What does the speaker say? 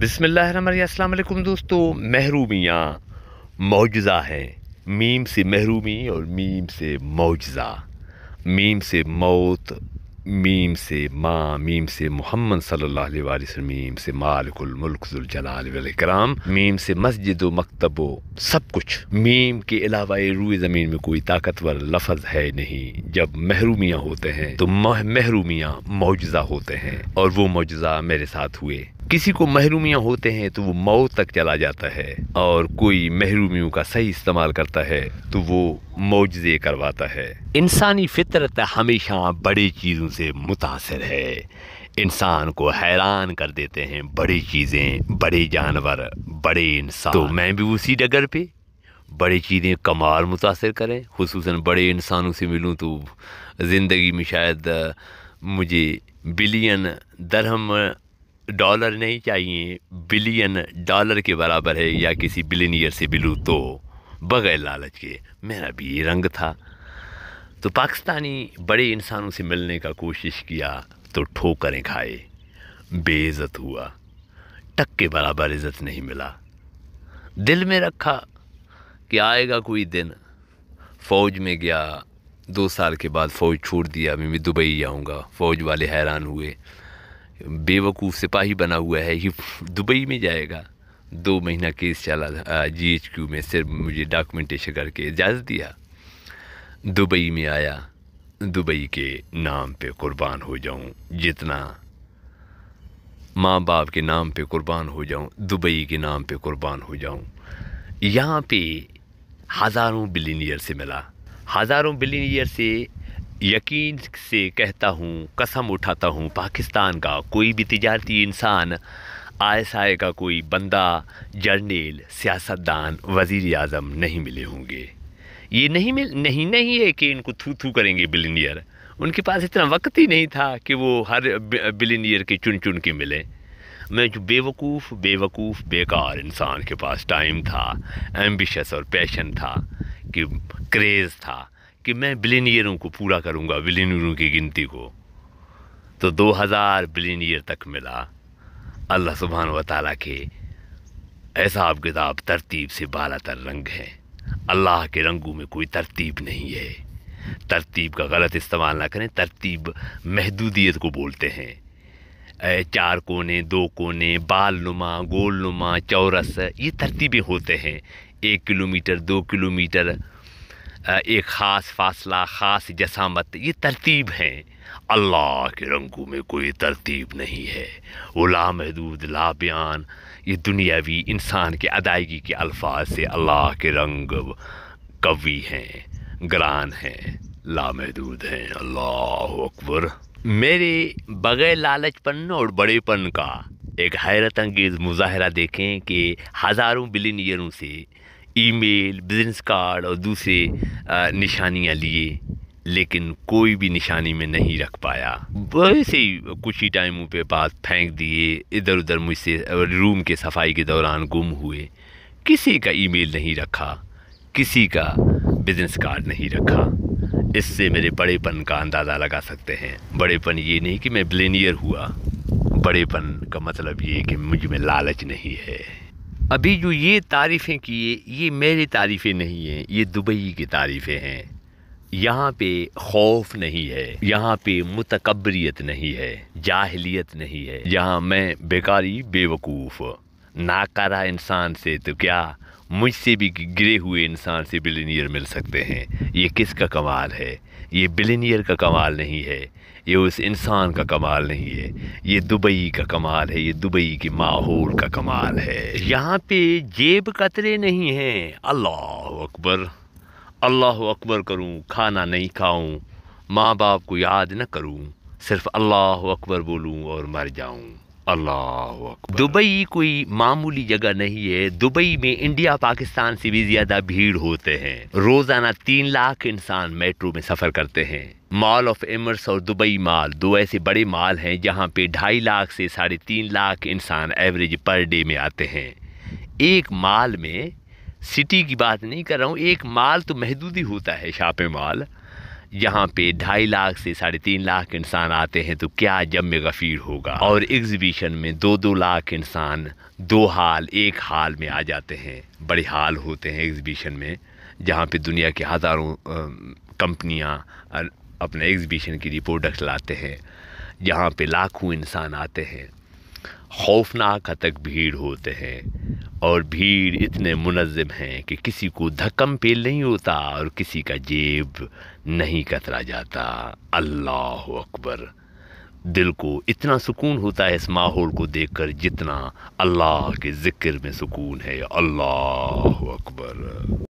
बिसमिल्लाम दोस्तों महरूमियाँ मौजा हैं मीम से महरूमी और मीम से मौजा मीम से मौत मीम से माँ मीम से मोहम्मद सल्ला मीम से मालिकुलमल्कजलाम मीम से मस्जिद मकतब सब कुछ मीम के अलावा रूए ज़मीन में कोई ताकतवर लफज है नहीं जब महरूमियाँ होते हैं तो महरूमियाँ मुजज़ा होते हैं और वो मौजा मेरे साथ हुए किसी को महरूमियाँ होते हैं तो वो मौत तक चला जाता है और कोई महरूमियों का सही इस्तेमाल करता है तो वो मौजे करवाता है इंसानी फितरत हमेशा बड़ी चीज़ों से मुतासर है इंसान को हैरान कर देते हैं बड़ी चीज़ें बड़े जानवर बड़े इंसान तो मैं भी उसी डगर पे बड़ी चीज़ें कमाल मुतासर करें खूस बड़े इंसानों से मिलूँ तो ज़िंदगी में शायद मुझे बिलियन दरहम डॉलर नहीं चाहिए बिलियन डॉलर के बराबर है या किसी बिलीनियर से बिलू तो बगैर लालच के मेरा भी ये रंग था तो पाकिस्तानी बड़े इंसानों से मिलने का कोशिश किया तो ठोकरें खाए बेइज्जत हुआ टक के बराबर इज़्ज़त नहीं मिला दिल में रखा कि आएगा कोई दिन फ़ौज में गया दो साल के बाद फ़ौज छोड़ दिया मैं दुबई आऊँगा फ़ौज वाले हैरान हुए बेवकूफ़ सिपाही बना हुआ है ये दुबई में जाएगा दो महीना केस चला था जी एच क्यू में सिर्फ मुझे डॉक्यूमेंटेशन करके इजाज़त दिया दुबई में आया दुबई के नाम पे कुर्बान हो जाऊँ जितना माँ बाप के नाम पे कुर्बान हो जाऊँ दुबई के नाम पे कुर्बान हो जाऊँ यहाँ पे हज़ारों बिलीनियर से मिला हज़ारों बिलीनियर से यकीन से कहता हूँ कसम उठाता हूँ पाकिस्तान का कोई भी तजारती इंसान आई का कोई बंदा जर्नेल सियासतदान वज़ी अजम नहीं मिले होंगे ये नहीं मिल नहीं नहीं है कि इनको थू थू करेंगे बिलीनियर उनके पास इतना वक्त ही नहीं था कि वो हर बिलीनियर के चुन चुन के मिले मैं जो बेवकूफ़ बेवकूफ़ बेकार इंसान के पास टाइम था एम्बिशस और पैशन था कि क्रेज़ था कि मैं बिलीनियरों को पूरा करूँगा बिलीनियरों की गिनती को तो 2000 हजार बिलीनियर तक मिला अल्लाह सुबहान वाली के हिसाब किताब तरतीब से बाला तर रंग है अल्लाह के रंगों में कोई तरतीब नहीं है तरतीब का गलत इस्तेमाल ना करें तरतीब महदूदियत को बोलते हैं चार कोने दो कोने बाल नुमा गोल नुमा चौरस ये तरतीबें होते हैं एक किलोमीटर दो किलोमीटर एक ख़ास फासला ख़ास जसामत ये तरतीब हैं अल्लाह के रंगों में कोई तरतीब नहीं है वो लामहदूद ला बयान ये दुनियावी इंसान के अदायगी के अल्फाज से अल्लाह के रंग कवि हैं ग्रान हैं लामहदूद हैं अल्लाह अकबर मेरे बग़ैर लालचपन और बड़ेपन का एक हैरत अंगेज़ मुजाहरा देखें कि हज़ारों बिलीनियरों से ईमेल बिजनेस कार्ड और दूसरे निशानियाँ लिए लेकिन कोई भी निशानी में नहीं रख पाया वैसे ही कुछ ही टाइमों पे बात फेंक दिए इधर उधर मुझसे रूम के सफाई के दौरान गुम हुए किसी का ईमेल नहीं रखा किसी का बिजनेस कार्ड नहीं रखा इससे मेरे बड़ेपन का अंदाज़ा लगा सकते हैं बड़ेपन ये नहीं कि मैं ब्लेनियर हुआ बड़ेपन का मतलब ये कि मुझ में लालच नहीं है अभी जो ये तारीफ़ें किए ये मेरी तारीफ़ें नहीं हैं ये दुबई की तारीफ़ें हैं यहाँ पे खौफ नहीं है यहाँ पे मुतकबरीत नहीं है जाहलीत नहीं है यहाँ मैं बेकारी बेवकूफ़ नाकारा इंसान से तो क्या मुझसे भी गिरे हुए इंसान से बिलीनियर मिल सकते हैं ये किसका कमाल है ये बिलीनियर का कमाल नहीं है ये उस इंसान का कमाल नहीं है ये दुबई का कमाल है ये दुबई के माहौल का कमाल है यहाँ पे जेब कतरे नहीं हैं अल्लाह अकबर अल्लाह अकबर करूँ खाना नहीं खाऊँ माँ बाप को याद न करूँ सिर्फ अल्लाह अकबर बोलूँ और मर जाऊँ अल्लाह दुबई कोई मामूली जगह नहीं है दुबई में इंडिया पाकिस्तान से भी ज्यादा भीड़ होते हैं रोजाना तीन लाख इंसान मेट्रो में सफर करते हैं मॉल ऑफ एमर्स और दुबई मॉल दो ऐसे बड़े मॉल हैं जहां पे ढाई लाख से साढ़े तीन लाख इंसान एवरेज पर डे में आते हैं एक मॉल में सिटी की बात नहीं कर रहा हूँ एक मॉल तो महदूद ही होता है शापे मॉल यहाँ पे ढाई लाख से साढ़े तीन लाख इंसान आते हैं तो क्या जम्य गफीर होगा और एग्जीबिशन में दो दो लाख इंसान दो हाल एक हाल में आ जाते हैं बड़े हाल होते हैं एग्जीबिशन में जहाँ पे दुनिया के हज़ारों कंपनियाँ अपने एग्जीबिशन की रिपोर्ट लाते हैं जहाँ पे लाखों इंसान आते हैं खौफनाक हद तक भीड़ होते हैं और भीड़ इतने मुनज़म हैं कि किसी को धक्कम पेल नहीं होता और किसी का जेब नहीं कतरा जाता अल्लाह अकबर दिल को इतना सुकून होता है इस माहौल को देखकर जितना अल्लाह के ज़िक्र में सुकून है अल्लाह अकबर